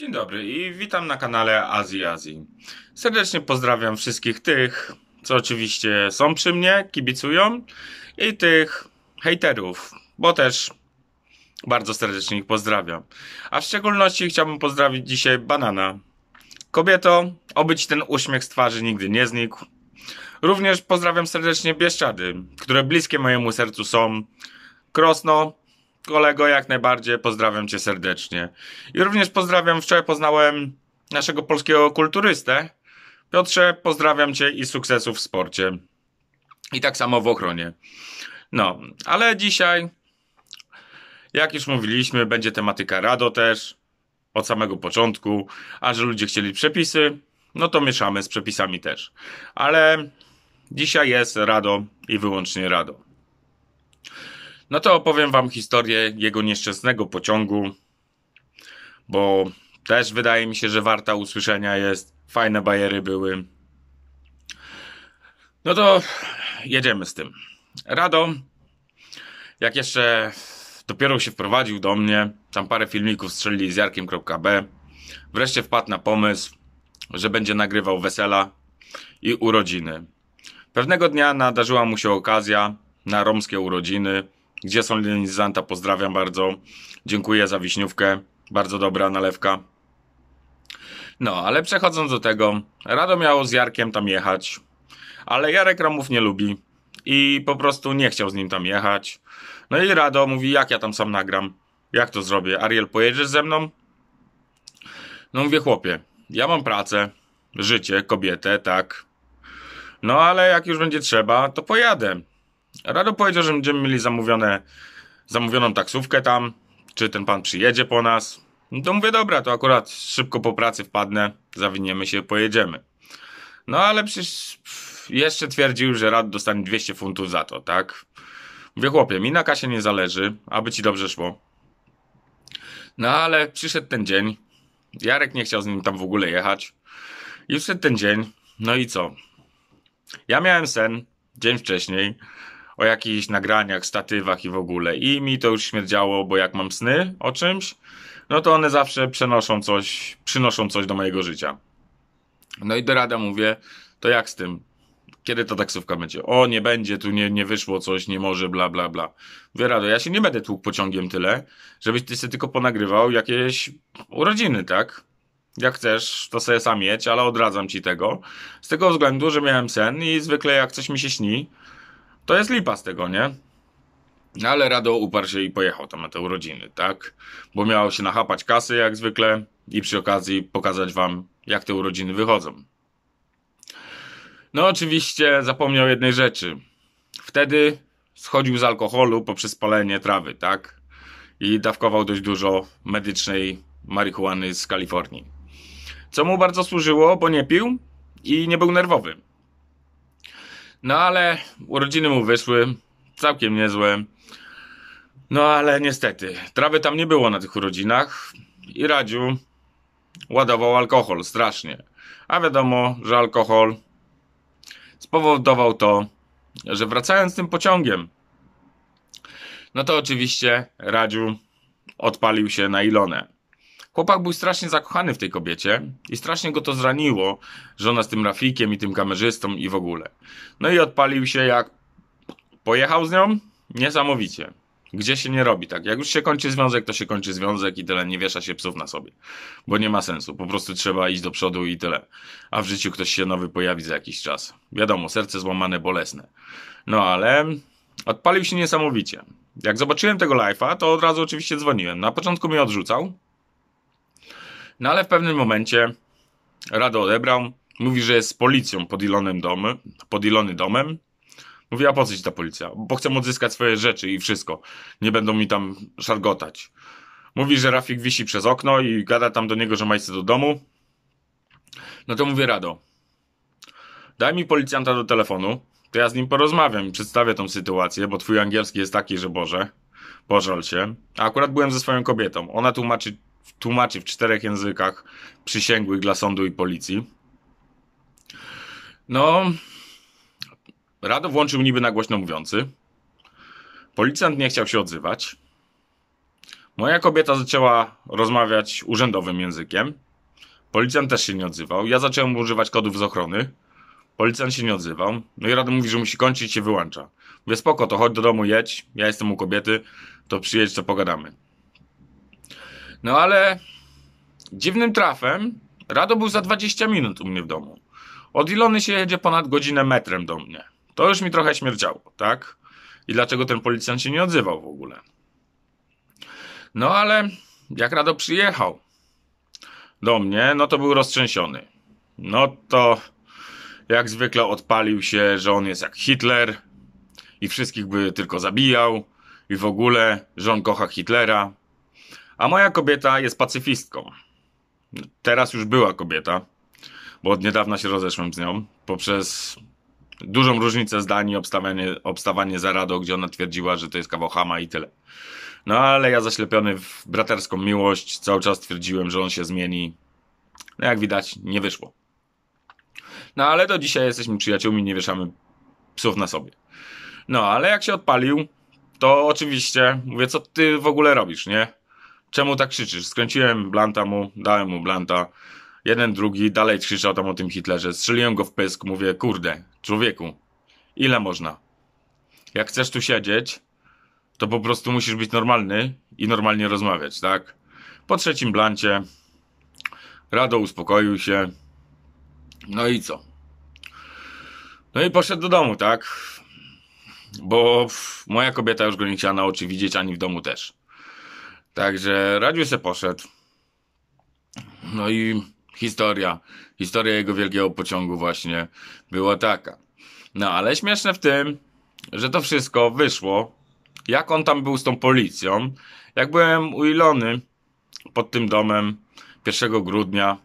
Dzień dobry i witam na kanale Azji Azji. Serdecznie pozdrawiam wszystkich tych, co oczywiście są przy mnie, kibicują i tych hejterów, bo też bardzo serdecznie ich pozdrawiam. A w szczególności chciałbym pozdrowić dzisiaj Banana. Kobieto, obyć ten uśmiech z twarzy nigdy nie znikł. Również pozdrawiam serdecznie Bieszczady, które bliskie mojemu sercu są. Krosno, kolego, jak najbardziej pozdrawiam cię serdecznie. I również pozdrawiam, wczoraj poznałem naszego polskiego kulturystę. Piotrze, pozdrawiam cię i sukcesów w sporcie. I tak samo w ochronie. No, ale dzisiaj, jak już mówiliśmy, będzie tematyka RADO też, od samego początku, a że ludzie chcieli przepisy, no to mieszamy z przepisami też. Ale dzisiaj jest RADO i wyłącznie RADO. No to opowiem wam historię jego nieszczęsnego pociągu, bo też wydaje mi się, że warta usłyszenia jest. Fajne bajery były. No to jedziemy z tym. Rado, jak jeszcze dopiero się wprowadził do mnie, tam parę filmików strzelili z jarkiem.b, wreszcie wpadł na pomysł, że będzie nagrywał wesela i urodziny. Pewnego dnia nadarzyła mu się okazja na romskie urodziny, gdzie są Linizanta? Pozdrawiam bardzo. Dziękuję za wiśniówkę. Bardzo dobra nalewka. No, ale przechodząc do tego, Rado miało z Jarkiem tam jechać, ale Jarek Romów nie lubi i po prostu nie chciał z nim tam jechać. No i Rado mówi, jak ja tam sam nagram? Jak to zrobię? Ariel, pojedziesz ze mną? No mówię, chłopie, ja mam pracę, życie, kobietę, tak. No ale jak już będzie trzeba, to pojadę. Rado powiedział, że będziemy mieli zamówione, zamówioną taksówkę tam, czy ten pan przyjedzie po nas. No to mówię, dobra, to akurat szybko po pracy wpadnę, zawiniemy się, pojedziemy. No ale przecież jeszcze twierdził, że rad dostanie 200 funtów za to, tak? Mówię, chłopie, mi na kasie nie zależy, aby ci dobrze szło. No ale przyszedł ten dzień, Jarek nie chciał z nim tam w ogóle jechać. I przyszedł ten dzień, no i co? Ja miałem sen dzień wcześniej, o jakichś nagraniach, statywach i w ogóle. I mi to już śmierdziało, bo jak mam sny o czymś, no to one zawsze przenoszą coś, przynoszą coś do mojego życia. No i do rada mówię, to jak z tym? Kiedy ta taksówka będzie? O, nie będzie, tu nie, nie wyszło coś, nie może, bla, bla, bla. Mówię, Rado, ja się nie będę tłukł pociągiem tyle, żebyś ty sobie tylko ponagrywał jakieś urodziny, tak? Jak chcesz, to sobie sam jedź, ale odradzam ci tego. Z tego względu, że miałem sen i zwykle jak coś mi się śni, to jest lipa z tego, nie? No ale Rado uparł się i pojechał tam na te urodziny, tak? Bo miał się nachapać kasy jak zwykle i przy okazji pokazać wam, jak te urodziny wychodzą. No oczywiście zapomniał jednej rzeczy. Wtedy schodził z alkoholu poprzez palenie trawy, tak? I dawkował dość dużo medycznej marihuany z Kalifornii. Co mu bardzo służyło, bo nie pił i nie był nerwowy. No ale urodziny mu wyszły, całkiem niezłe. No ale niestety, trawy tam nie było na tych urodzinach i Radziu ładował alkohol strasznie. A wiadomo, że alkohol spowodował to, że wracając tym pociągiem, no to oczywiście Radziu odpalił się na Ilonę. Chłopak był strasznie zakochany w tej kobiecie i strasznie go to zraniło, że ona z tym Rafikiem i tym kamerzystą i w ogóle. No i odpalił się jak pojechał z nią? Niesamowicie. Gdzie się nie robi tak? Jak już się kończy związek, to się kończy związek i tyle, nie wiesza się psów na sobie. Bo nie ma sensu, po prostu trzeba iść do przodu i tyle. A w życiu ktoś się nowy pojawi za jakiś czas. Wiadomo, serce złamane, bolesne. No ale odpalił się niesamowicie. Jak zobaczyłem tego live'a, to od razu oczywiście dzwoniłem. Na początku mnie odrzucał, no ale w pewnym momencie Rado odebrał. Mówi, że jest z policją pod ilonym dom, pod Ilony domem. Mówi, a po co ci ta policja? Bo chcę odzyskać swoje rzeczy i wszystko. Nie będą mi tam szargotać. Mówi, że Rafik wisi przez okno i gada tam do niego, że ma do domu. No to mówię, Rado, daj mi policjanta do telefonu, to ja z nim porozmawiam i przedstawię tą sytuację, bo twój angielski jest taki, że Boże, pożal się. A akurat byłem ze swoją kobietą. Ona tłumaczy tłumaczy w czterech językach przysięgłych dla sądu i policji. No, Rado włączył niby na głośno mówiący. Policjant nie chciał się odzywać. Moja kobieta zaczęła rozmawiać urzędowym językiem. Policjant też się nie odzywał. Ja zacząłem używać kodów z ochrony. Policjant się nie odzywał. No i Rado mówi, że musi kończyć i się wyłącza. Mówię, spoko, to chodź do domu, jedź. Ja jestem u kobiety, to przyjedź, to pogadamy. No ale dziwnym trafem Rado był za 20 minut u mnie w domu. Od Ilony się jedzie ponad godzinę metrem do mnie. To już mi trochę śmierdziało, tak? I dlaczego ten policjant się nie odzywał w ogóle? No ale jak Rado przyjechał do mnie, no to był roztrzęsiony. No to jak zwykle odpalił się, że on jest jak Hitler i wszystkich by tylko zabijał i w ogóle, że on kocha Hitlera. A moja kobieta jest pacyfistką. Teraz już była kobieta, bo od niedawna się rozeszłem z nią poprzez dużą różnicę zdań i obstawanie, obstawanie za rado, gdzie ona twierdziła, że to jest kawał i tyle. No ale ja zaślepiony w braterską miłość cały czas twierdziłem, że on się zmieni. No jak widać, nie wyszło. No ale do dzisiaj jesteśmy przyjaciółmi, nie wieszamy psów na sobie. No ale jak się odpalił, to oczywiście mówię, co ty w ogóle robisz, nie? Czemu tak krzyczysz? Skręciłem blanta mu, dałem mu blanta. Jeden, drugi, dalej krzyczał tam o tym Hitlerze. Strzeliłem go w pysk, mówię, kurde, człowieku, ile można? Jak chcesz tu siedzieć, to po prostu musisz być normalny i normalnie rozmawiać, tak? Po trzecim blancie Rado uspokoił się. No i co? No i poszedł do domu, tak? Bo moja kobieta już go nie chciała na oczy widzieć, ani w domu też. Także radził se poszedł. No i historia. Historia jego wielkiego pociągu właśnie była taka. No ale śmieszne w tym, że to wszystko wyszło, jak on tam był z tą policją. Jak byłem u Ilony pod tym domem 1 grudnia,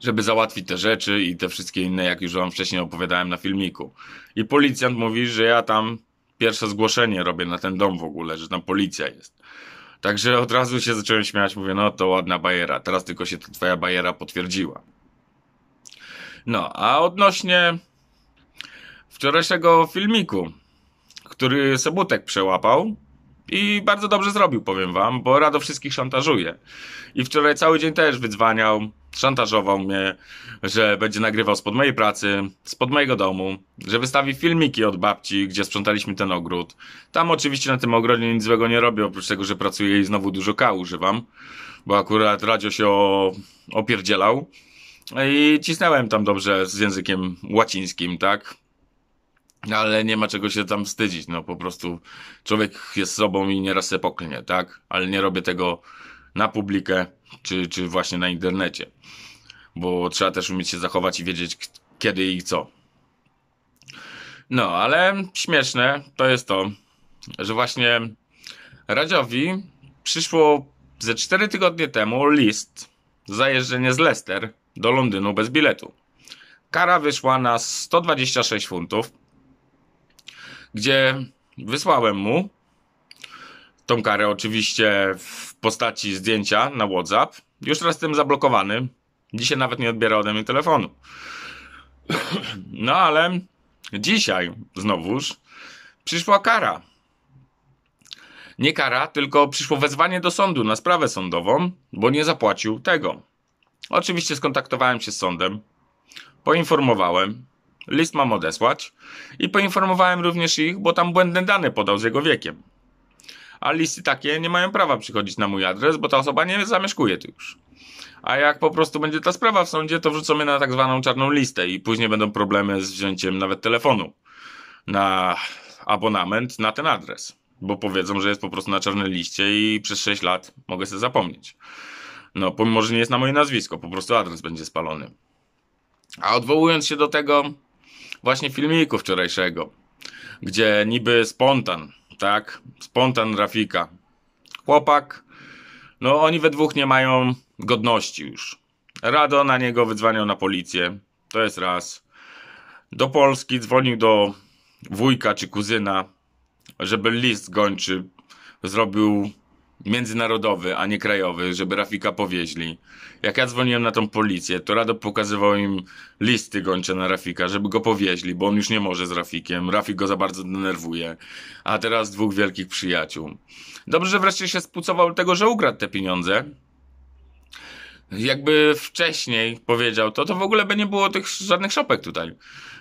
żeby załatwić te rzeczy i te wszystkie inne, jak już wam wcześniej opowiadałem na filmiku. I policjant mówi, że ja tam pierwsze zgłoszenie robię na ten dom w ogóle, że tam policja jest. Także od razu się zacząłem śmiać, mówię, no to ładna bajera, teraz tylko się twoja bajera potwierdziła. No, a odnośnie wczorajszego filmiku, który Sobutek przełapał i bardzo dobrze zrobił, powiem wam, bo Rado wszystkich szantażuje. I wczoraj cały dzień też wydzwaniał Szantażował mnie, że będzie nagrywał spod mojej pracy, spod mojego domu, że wystawi filmiki od babci, gdzie sprzątaliśmy ten ogród. Tam oczywiście na tym ogrodzie nic złego nie robię, oprócz tego, że pracuję i znowu dużo kału używam, bo akurat radio się o, opierdzielał. I cisnąłem tam dobrze z językiem łacińskim, tak? Ale nie ma czego się tam wstydzić, no po prostu człowiek jest sobą i nieraz se poklnie, tak? Ale nie robię tego na publikę czy, czy właśnie na internecie. Bo trzeba też umieć się zachować i wiedzieć kiedy i co. No, ale śmieszne to jest to, że właśnie Radziowi przyszło ze 4 tygodnie temu list zajeżdżenie z Leicester do Londynu bez biletu. Kara wyszła na 126 funtów, gdzie wysłałem mu tą karę oczywiście w postaci zdjęcia na WhatsApp. Już raz jestem zablokowany. Dzisiaj nawet nie odbiera ode mnie telefonu. No ale dzisiaj znowuż przyszła kara. Nie kara, tylko przyszło wezwanie do sądu na sprawę sądową, bo nie zapłacił tego. Oczywiście skontaktowałem się z sądem, poinformowałem, list mam odesłać i poinformowałem również ich, bo tam błędne dane podał z jego wiekiem a listy takie nie mają prawa przychodzić na mój adres, bo ta osoba nie zamieszkuje tu już. A jak po prostu będzie ta sprawa w sądzie, to wrzucą mnie na tak zwaną czarną listę i później będą problemy z wzięciem nawet telefonu na abonament na ten adres, bo powiedzą, że jest po prostu na czarnej liście i przez 6 lat mogę sobie zapomnieć. No, pomimo, że nie jest na moje nazwisko, po prostu adres będzie spalony. A odwołując się do tego właśnie filmiku wczorajszego, gdzie niby spontan tak? Spontan Rafika. Chłopak, no oni we dwóch nie mają godności już. Rado na niego wydzwaniał na policję. To jest raz. Do Polski dzwonił do wujka czy kuzyna, żeby list gończy. Zrobił międzynarodowy, a nie krajowy, żeby Rafika powieźli. Jak ja dzwoniłem na tą policję, to Rado pokazywał im listy gończe na Rafika, żeby go powieźli, bo on już nie może z Rafikiem. Rafik go za bardzo denerwuje. A teraz dwóch wielkich przyjaciół. Dobrze, że wreszcie się spucował tego, że ukradł te pieniądze. Jakby wcześniej powiedział to, to w ogóle by nie było tych żadnych szopek tutaj.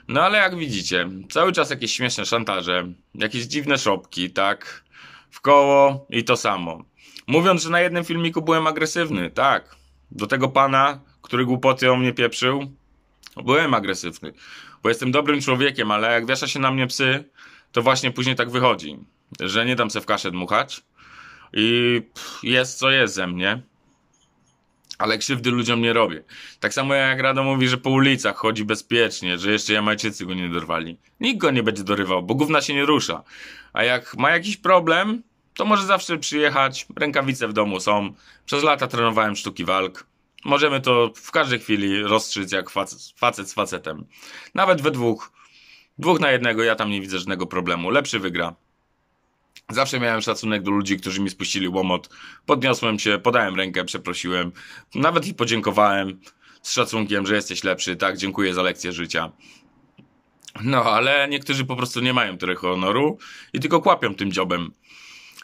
No ale jak widzicie, cały czas jakieś śmieszne szantaże, jakieś dziwne szopki, tak? w koło i to samo. Mówiąc, że na jednym filmiku byłem agresywny, tak. Do tego pana, który głupoty o mnie pieprzył, byłem agresywny. Bo jestem dobrym człowiekiem, ale jak wiesza się na mnie psy, to właśnie później tak wychodzi, że nie dam se w kaszę dmuchać i jest co jest ze mnie. Ale krzywdy ludziom nie robię. Tak samo jak Rado mówi, że po ulicach chodzi bezpiecznie, że jeszcze Jamajczycy go nie dorwali. Nikt go nie będzie dorywał, bo gówna się nie rusza. A jak ma jakiś problem, to może zawsze przyjechać, rękawice w domu są, przez lata trenowałem sztuki walk, możemy to w każdej chwili rozstrzyć jak facet, facet z facetem. Nawet we dwóch, dwóch na jednego, ja tam nie widzę żadnego problemu, lepszy wygra. Zawsze miałem szacunek do ludzi, którzy mi spuścili łomot. Podniosłem się, podałem rękę, przeprosiłem. Nawet i podziękowałem z szacunkiem, że jesteś lepszy. Tak, dziękuję za lekcję życia. No, ale niektórzy po prostu nie mają tyle honoru i tylko kłapią tym dziobem.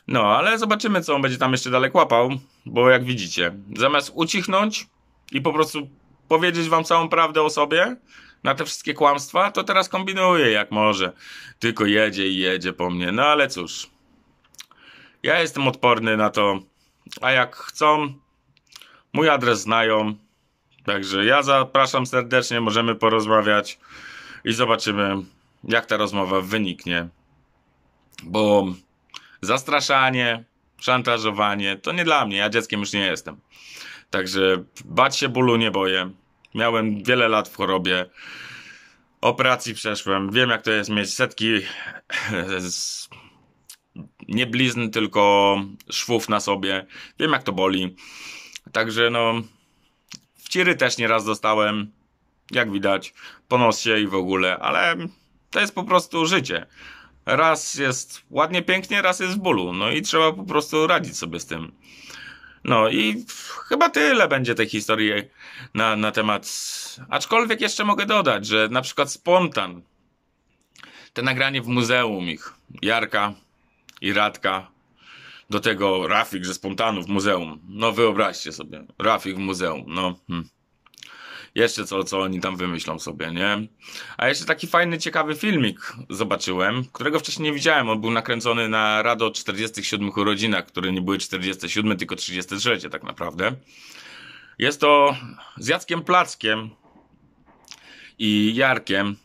No, ale zobaczymy, co on będzie tam jeszcze dalej łapał, bo jak widzicie, zamiast ucichnąć i po prostu powiedzieć wam całą prawdę o sobie, na te wszystkie kłamstwa, to teraz kombinuje jak może. Tylko jedzie i jedzie po mnie. No ale cóż, ja jestem odporny na to, a jak chcą, mój adres znają. Także ja zapraszam serdecznie, możemy porozmawiać i zobaczymy, jak ta rozmowa wyniknie. Bo Zastraszanie, szantażowanie to nie dla mnie, ja dzieckiem już nie jestem. Także bać się bólu nie boję. Miałem wiele lat w chorobie. Operacji przeszłem. Wiem, jak to jest mieć setki nie blizn, tylko szwów na sobie. Wiem, jak to boli. Także no, ciry też nieraz dostałem, jak widać, po nosie i w ogóle, ale to jest po prostu życie. Raz jest ładnie, pięknie, raz jest w bólu. No i trzeba po prostu radzić sobie z tym. No i chyba tyle będzie tej historii na, na temat. Aczkolwiek jeszcze mogę dodać, że na przykład spontan. Te nagranie w muzeum ich, Jarka i Radka, do tego Rafik ze spontanów w muzeum. No wyobraźcie sobie, Rafik w muzeum, no. Hmm. Jeszcze co, co oni tam wymyślą sobie, nie? A jeszcze taki fajny, ciekawy filmik zobaczyłem, którego wcześniej nie widziałem. On był nakręcony na Rado 47 urodzinach, które nie były 47, tylko 33 tak naprawdę. Jest to z Jackiem Plackiem i Jarkiem,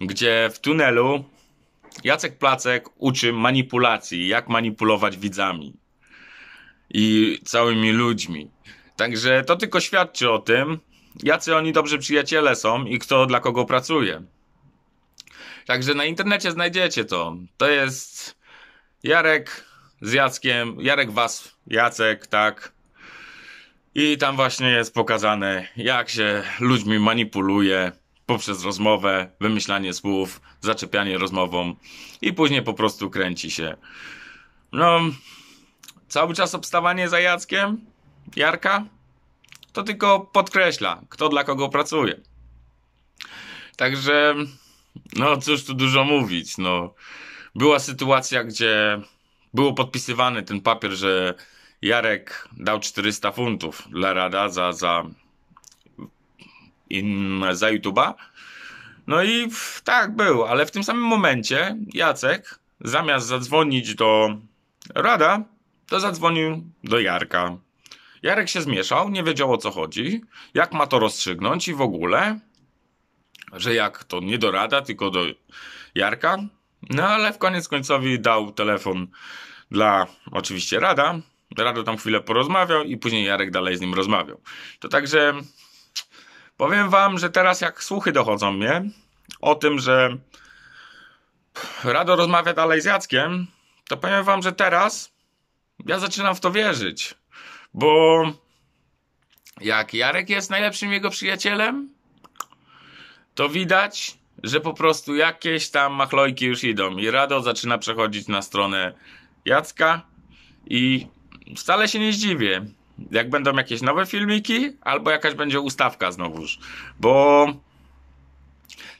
gdzie w tunelu Jacek Placek uczy manipulacji, jak manipulować widzami i całymi ludźmi. Także to tylko świadczy o tym, jacy oni dobrzy przyjaciele są i kto dla kogo pracuje. Także na internecie znajdziecie to. To jest Jarek z Jackiem, Jarek Was, Jacek, tak. I tam właśnie jest pokazane, jak się ludźmi manipuluje poprzez rozmowę, wymyślanie słów, zaczepianie rozmową i później po prostu kręci się. No, cały czas obstawanie za Jackiem? Jarka? To tylko podkreśla, kto dla kogo pracuje. Także, no cóż tu dużo mówić. No, była sytuacja, gdzie było podpisywany ten papier, że Jarek dał 400 funtów dla Rada za, za, za YouTube'a. No i tak był, ale w tym samym momencie Jacek zamiast zadzwonić do Rada, to zadzwonił do Jarka. Jarek się zmieszał, nie wiedział o co chodzi, jak ma to rozstrzygnąć i w ogóle, że jak to nie do Rada, tylko do Jarka. No ale w koniec końcowi dał telefon dla oczywiście Rada. Rado tam chwilę porozmawiał i później Jarek dalej z nim rozmawiał. To także powiem wam, że teraz jak słuchy dochodzą mnie o tym, że Rado rozmawia dalej z Jackiem, to powiem wam, że teraz ja zaczynam w to wierzyć. Bo jak Jarek jest najlepszym jego przyjacielem, to widać, że po prostu jakieś tam machlojki już idą i Rado zaczyna przechodzić na stronę Jacka i wcale się nie zdziwię, jak będą jakieś nowe filmiki albo jakaś będzie ustawka znowuż, bo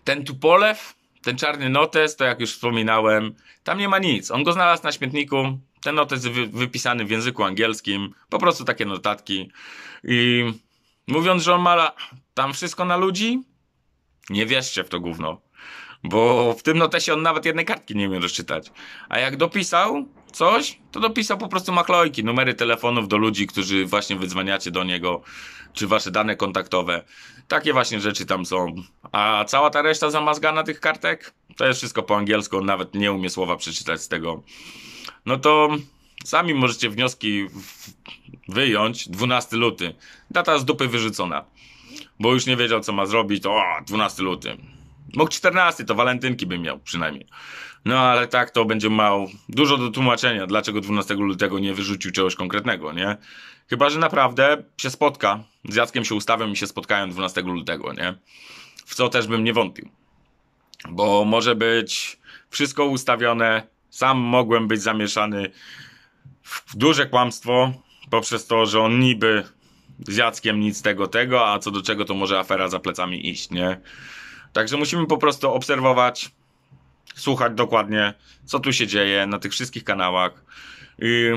ten Tupolew, ten czarny notes, to jak już wspominałem, tam nie ma nic. On go znalazł na śmietniku, ten not jest wy, wypisany w języku angielskim, po prostu takie notatki. I mówiąc, że on ma tam wszystko na ludzi, nie wierzcie w to gówno. Bo w tym notesie on nawet jednej kartki nie umie rozczytać. A jak dopisał, coś, to dopisał po prostu maklojki numery telefonów do ludzi, którzy właśnie wydzwaniacie do niego, czy wasze dane kontaktowe. Takie właśnie rzeczy tam są. A cała ta reszta zamazgana tych kartek, to jest wszystko po angielsku, nawet nie umie słowa przeczytać z tego. No to sami możecie wnioski wyjąć. 12 luty. Data z dupy wyrzucona. Bo już nie wiedział, co ma zrobić. O, 12 luty Mógł 14, to walentynki bym miał przynajmniej. No ale tak, to będzie mało. Dużo do tłumaczenia, dlaczego 12 lutego nie wyrzucił czegoś konkretnego, nie? Chyba, że naprawdę się spotka. Z Jackiem się ustawią i się spotkają 12 lutego, nie? W co też bym nie wątpił. Bo może być wszystko ustawione, sam mogłem być zamieszany w duże kłamstwo poprzez to, że on niby z Jackiem nic tego, tego, a co do czego to może afera za plecami iść, nie? Także musimy po prostu obserwować, słuchać dokładnie, co tu się dzieje na tych wszystkich kanałach. I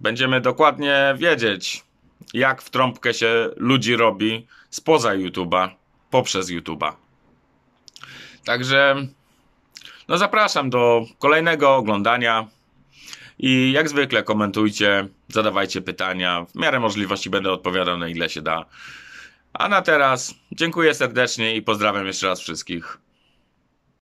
będziemy dokładnie wiedzieć, jak w trąbkę się ludzi robi spoza YouTube'a, poprzez YouTube'a. Także no zapraszam do kolejnego oglądania i jak zwykle komentujcie, zadawajcie pytania. W miarę możliwości będę odpowiadał na ile się da. A na teraz dziękuję serdecznie i pozdrawiam jeszcze raz wszystkich.